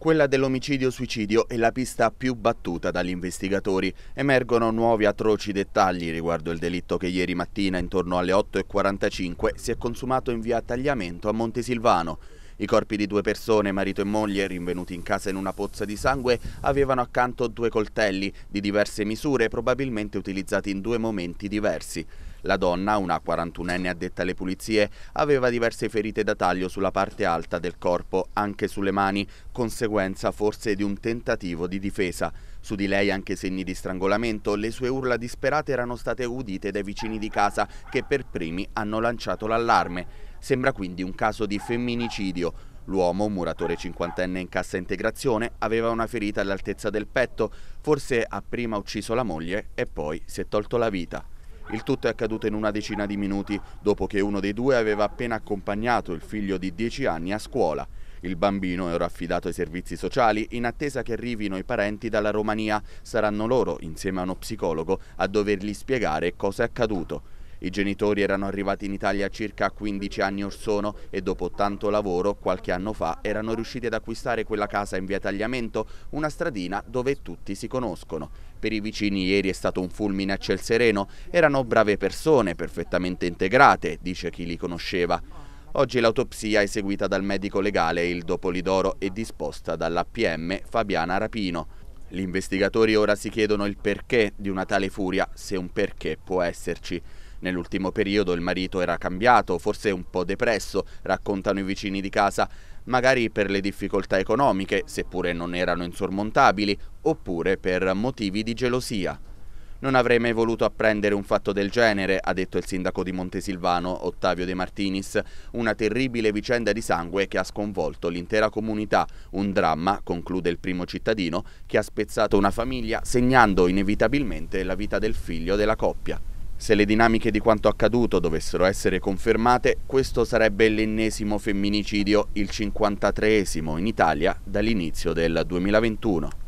Quella dell'omicidio-suicidio è la pista più battuta dagli investigatori. Emergono nuovi atroci dettagli riguardo il delitto che ieri mattina intorno alle 8.45 si è consumato in via Tagliamento a Montesilvano. I corpi di due persone, marito e moglie, rinvenuti in casa in una pozza di sangue, avevano accanto due coltelli di diverse misure, probabilmente utilizzati in due momenti diversi. La donna, una 41enne addetta alle pulizie, aveva diverse ferite da taglio sulla parte alta del corpo, anche sulle mani, conseguenza forse di un tentativo di difesa. Su di lei anche segni di strangolamento, le sue urla disperate erano state udite dai vicini di casa che per primi hanno lanciato l'allarme. Sembra quindi un caso di femminicidio. L'uomo, un muratore cinquantenne in cassa integrazione, aveva una ferita all'altezza del petto, forse ha prima ucciso la moglie e poi si è tolto la vita. Il tutto è accaduto in una decina di minuti, dopo che uno dei due aveva appena accompagnato il figlio di 10 anni a scuola. Il bambino è ora affidato ai servizi sociali in attesa che arrivino i parenti dalla Romania. Saranno loro, insieme a uno psicologo, a dovergli spiegare cosa è accaduto. I genitori erano arrivati in Italia circa 15 anni or sono e dopo tanto lavoro, qualche anno fa, erano riusciti ad acquistare quella casa in via Tagliamento, una stradina dove tutti si conoscono. Per i vicini ieri è stato un fulmine a ciel sereno, erano brave persone, perfettamente integrate, dice chi li conosceva. Oggi l'autopsia eseguita dal medico legale il Dopolidoro è disposta dall'APM Fabiana Rapino. Gli investigatori ora si chiedono il perché di una tale furia, se un perché può esserci. Nell'ultimo periodo il marito era cambiato, forse un po' depresso, raccontano i vicini di casa, magari per le difficoltà economiche, seppure non erano insormontabili, oppure per motivi di gelosia. Non avrei mai voluto apprendere un fatto del genere, ha detto il sindaco di Montesilvano, Ottavio De Martinis. Una terribile vicenda di sangue che ha sconvolto l'intera comunità. Un dramma, conclude il primo cittadino, che ha spezzato una famiglia, segnando inevitabilmente la vita del figlio della coppia. Se le dinamiche di quanto accaduto dovessero essere confermate, questo sarebbe l'ennesimo femminicidio, il 53esimo in Italia dall'inizio del 2021.